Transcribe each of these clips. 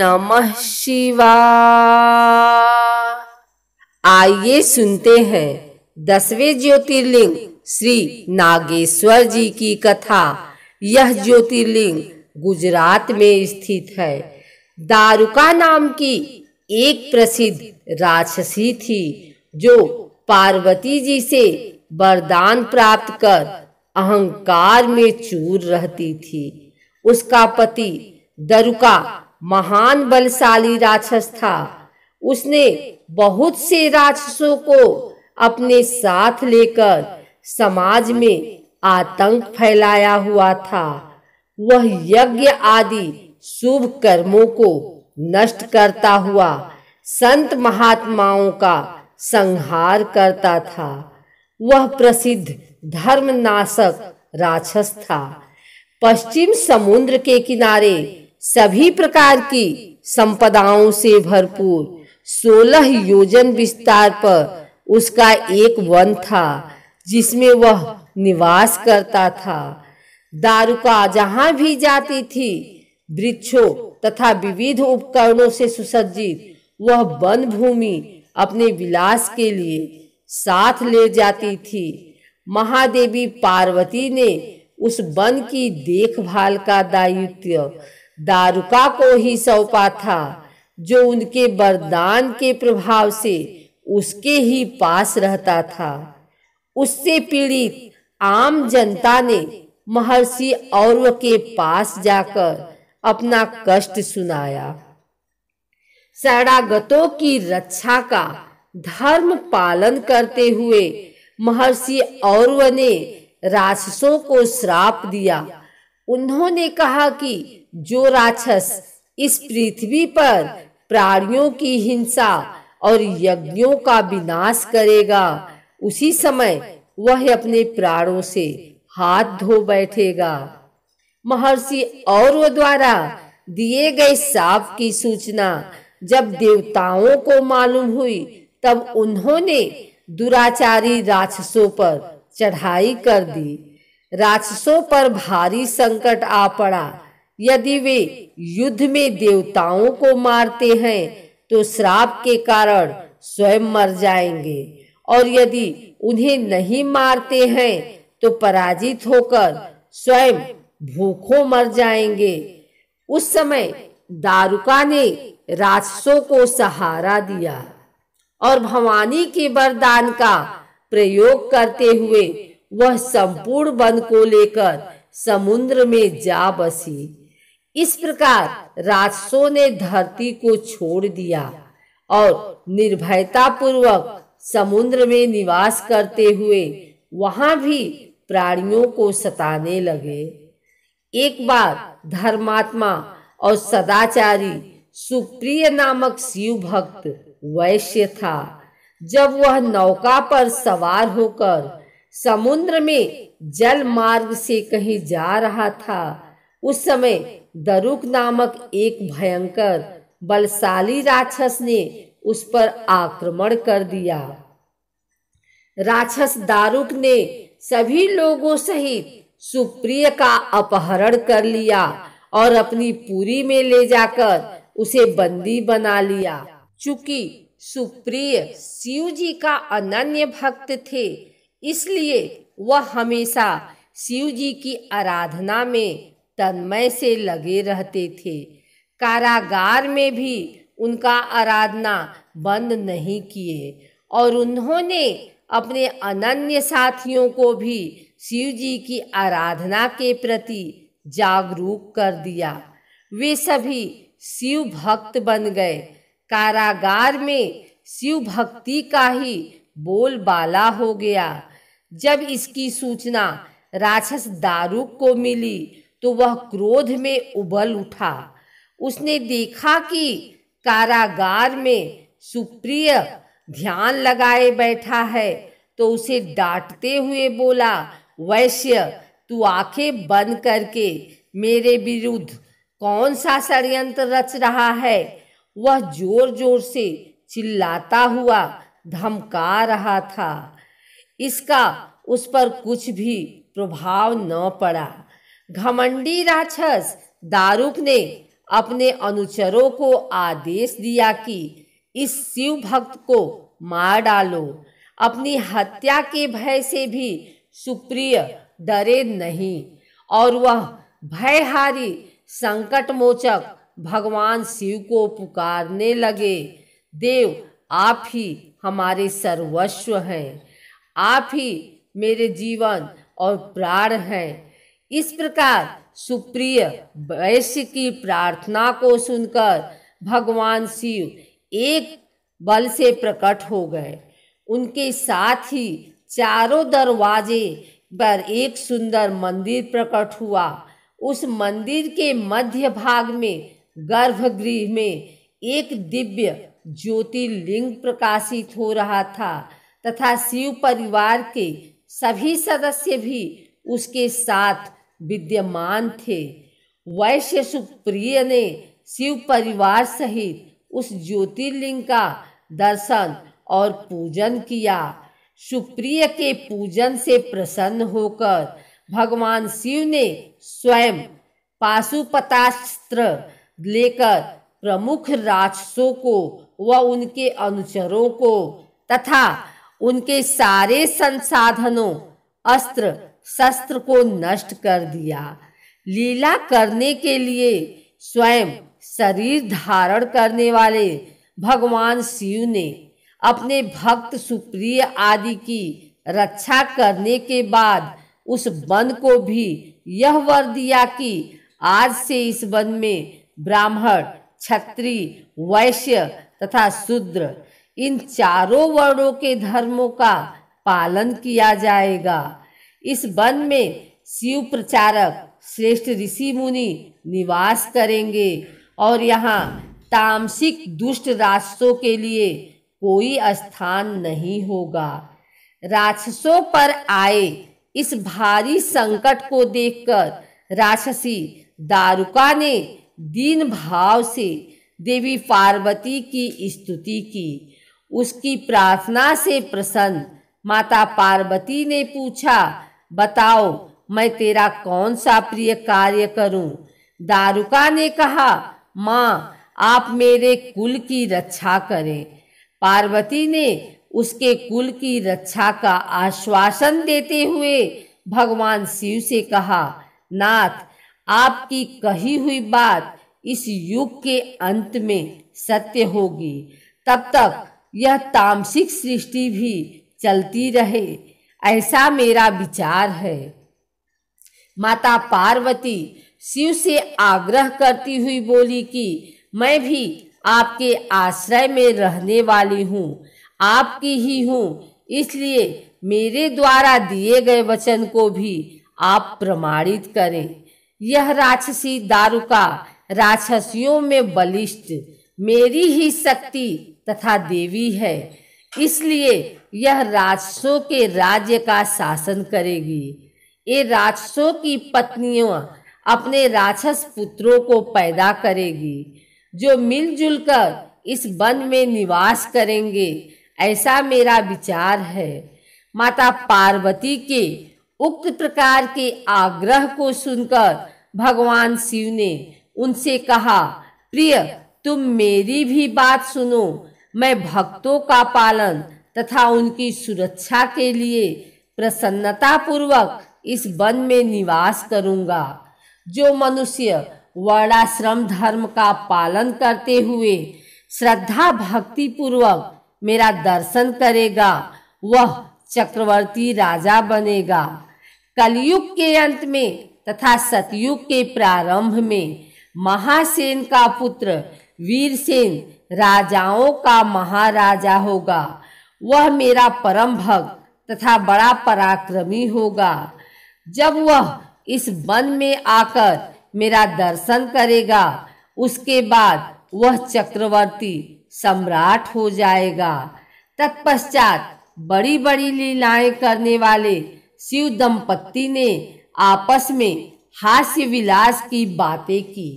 नमः शिवा आइए सुनते हैं दसवें ज्योतिर्लिंग श्री नागेश्वर जी की कथा यह ज्योतिर्लिंग गुजरात में स्थित है दारुका नाम की एक प्रसिद्ध राक्षसी थी जो पार्वती जी से वरदान प्राप्त कर अहंकार में चूर रहती थी उसका पति दरुका महान बलशाली राक्षस था उसने बहुत से राक्षसों को अपने साथ लेकर समाज में आतंक फैलाया हुआ था वह यज्ञ आदि शुभ कर्मों को नष्ट करता हुआ संत महात्माओं का संहार करता था वह प्रसिद्ध धर्मनाशक राक्षस था पश्चिम समुद्र के किनारे सभी प्रकार की संपदाओं से भरपूर सोलह योजन विस्तार पर उसका एक वन था जिसमें वह निवास करता था दारुका जहाँ भी जाती थी वृक्षों तथा विविध उपकरणों से सुसज्जित वह वन भूमि अपने विलास के लिए साथ ले जाती थी महादेवी पार्वती ने उस वन की देखभाल का दायित्व दारुका को ही सौंपा था जो उनके वरदान के प्रभाव से उसके ही पास रहता था उससे पीड़ित आम जनता ने महर्षि और के पास जाकर अपना कष्ट सुनाया शरणागतों की रक्षा का धर्म पालन करते हुए महर्षि और ने राक्षसों को श्राप दिया उन्होंने कहा कि जो राक्षस इस पृथ्वी पर प्राणियों की हिंसा और यज्ञों का विनाश करेगा उसी समय वह अपने प्राणों से हाथ धो बैठेगा महर्षि और द्वारा दिए गए साप की सूचना जब देवताओं को मालूम हुई तब उन्होंने दुराचारी राक्षसों पर चढ़ाई कर दी राक्षसों पर भारी संकट आ पड़ा यदि वे युद्ध में देवताओं को मारते हैं तो श्राप के कारण स्वयं मर जाएंगे और यदि उन्हें नहीं मारते हैं तो पराजित होकर स्वयं भूखों मर जाएंगे उस समय दारुका ने राजसो को सहारा दिया और भवानी के वरदान का प्रयोग करते हुए वह संपूर्ण वन को लेकर समुद्र में जा बसी इस प्रकार राजसों ने धरती को छोड़ दिया और निर्भयता पूर्वक समुद्र में निवास करते हुए वहां भी प्राणियों को सताने लगे एक बार धर्मात्मा और सदाचारी सुप्रिय नामक शिव भक्त वैश्य था जब वह नौका पर सवार होकर समुद्र में जल मार्ग से कहीं जा रहा था उस समय दरुक नामक एक भयंकर बलशाली राक्षस ने उस पर आक्रमण कर दिया राक्षस दारुक ने सभी लोगों सहित सुप्रिय का अपहरण कर लिया और अपनी पूरी में ले जाकर उसे बंदी बना लिया चूंकि सुप्रिय शिव जी का अनन्य भक्त थे इसलिए वह हमेशा शिव जी की आराधना में तन्मय से लगे रहते थे कारागार में भी उनका आराधना बंद नहीं किए और उन्होंने अपने अनन्य साथियों को भी शिव जी की आराधना के प्रति जागरूक कर दिया वे सभी शिव भक्त बन गए कारागार में शिव भक्ति का ही बोलबाला हो गया जब इसकी सूचना राक्षस दारुक को मिली तो वह क्रोध में उबल उठा उसने देखा कि कारागार में सुप्रिय ध्यान लगाए बैठा है तो उसे डांटते हुए बोला वैश्य तू आंखें बंद करके मेरे विरुद्ध कौन सा षडयंत्र रच रहा है वह जोर जोर से चिल्लाता हुआ धमका रहा था इसका उस पर कुछ भी प्रभाव न पड़ा घमंडी राक्षस दारुक ने अपने अनुचरों को आदेश दिया कि इस शिव भक्त को मार डालो अपनी हत्या के भय से भी सुप्रिय डरे नहीं और वह भयहारी संकट मोचक भगवान शिव को पुकारने लगे देव आप ही हमारे सर्वस्व हैं आप ही मेरे जीवन और प्राण हैं इस प्रकार सुप्रिय वैश्य की प्रार्थना को सुनकर भगवान शिव एक बल से प्रकट हो गए उनके साथ ही चारों दरवाजे पर एक सुंदर मंदिर प्रकट हुआ उस मंदिर के मध्य भाग में गर्भगृह में एक दिव्य ज्योतिर्लिंग प्रकाशित हो रहा था तथा शिव परिवार के सभी सदस्य भी उसके साथ विद्यमान थे वैश्य सुप्रिय ने शिव परिवार सहित उस ज्योतिर्लिंग का दर्शन और पूजन किया सुप्रिय के पूजन से प्रसन्न होकर भगवान शिव ने स्वयं पाशुपतास्त्र लेकर प्रमुख राक्षसों को व उनके अनुचरों को तथा उनके सारे संसाधनों अस्त्र शस्त्र को नष्ट कर दिया लीला करने के लिए स्वयं शरीर धारण करने वाले भगवान शिव ने अपने भक्त सुप्रिय आदि की रक्षा करने के बाद उस वन को भी यह वर दिया कि आज से इस वन में ब्राह्मण क्षत्रिय वैश्य तथा शूद्र इन चारों वर्णों के धर्मों का पालन किया जाएगा इस वन में शिव प्रचारक श्रेष्ठ ऋषि मुनि निवास करेंगे और यहाँ तामसिक दुष्ट राक्षसों के लिए कोई स्थान नहीं होगा राक्षसों पर आए इस भारी संकट को देखकर राक्षसी दारुका ने दीन भाव से देवी पार्वती की स्तुति की उसकी प्रार्थना से प्रसन्न माता पार्वती ने पूछा बताओ मैं तेरा कौन सा प्रिय कार्य करूं? दारुका ने कहा माँ आप मेरे कुल की रक्षा करें पार्वती ने उसके कुल की रक्षा का आश्वासन देते हुए भगवान शिव से कहा नाथ आपकी कही हुई बात इस युग के अंत में सत्य होगी तब तक यह तामसिक सृष्टि भी चलती रहे ऐसा मेरा विचार है माता पार्वती शिव से आग्रह करती हुई बोली कि मैं भी आपके आश्रय में रहने वाली हूँ आपकी ही हूँ इसलिए मेरे द्वारा दिए गए वचन को भी आप प्रमाणित करें यह राक्षसी दारुका राक्षसियों में बलिष्ठ मेरी ही शक्ति तथा देवी है इसलिए यह राजसों के राज्य का शासन करेगी ये राजसों की पत्नियों अपने राक्षस पुत्रों को पैदा करेगी जो मिलजुल कर इस वन में निवास करेंगे ऐसा मेरा विचार है माता पार्वती के उक्त प्रकार के आग्रह को सुनकर भगवान शिव ने उनसे कहा प्रिय तुम मेरी भी बात सुनो मैं भक्तों का पालन तथा उनकी सुरक्षा के लिए प्रसन्नता पूर्वक इस वन में निवास करूंगा जो मनुष्य वर्णाश्रम धर्म का पालन करते हुए श्रद्धा भक्ति पूर्वक मेरा दर्शन करेगा वह चक्रवर्ती राजा बनेगा कलयुग के अंत में तथा सतयुग के प्रारंभ में महासेन का पुत्र वीरसेन राजाओं का महाराजा होगा वह मेरा परम भक्त तथा बड़ा पराक्रमी होगा जब वह इस वन में आकर मेरा दर्शन करेगा उसके बाद वह चक्रवर्ती सम्राट हो जाएगा तत्पश्चात बड़ी बड़ी लीलाएं करने वाले शिव दंपत्ति ने आपस में हास्य विलास की बातें की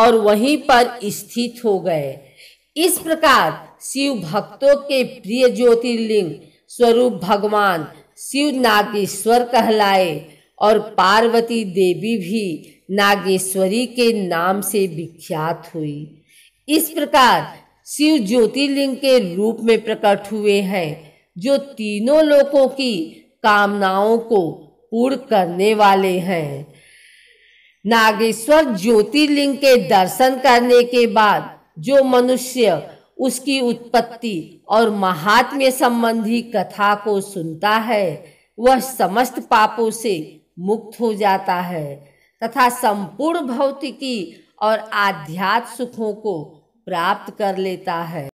और वहीं पर स्थित हो गए इस प्रकार शिव भक्तों के प्रिय ज्योतिर्लिंग स्वरूप भगवान शिव नागेश्वर कहलाए और पार्वती देवी भी नागेश्वरी के नाम से विख्यात हुई इस प्रकार शिव ज्योतिर्लिंग के रूप में प्रकट हुए हैं जो तीनों लोगों की कामनाओं को पूर्ण करने वाले हैं नागेश्वर ज्योतिर्लिंग के दर्शन करने के बाद जो मनुष्य उसकी उत्पत्ति और महात्म्य संबंधी कथा को सुनता है वह समस्त पापों से मुक्त हो जाता है तथा संपूर्ण भौतिकी और आध्यात्म सुखों को प्राप्त कर लेता है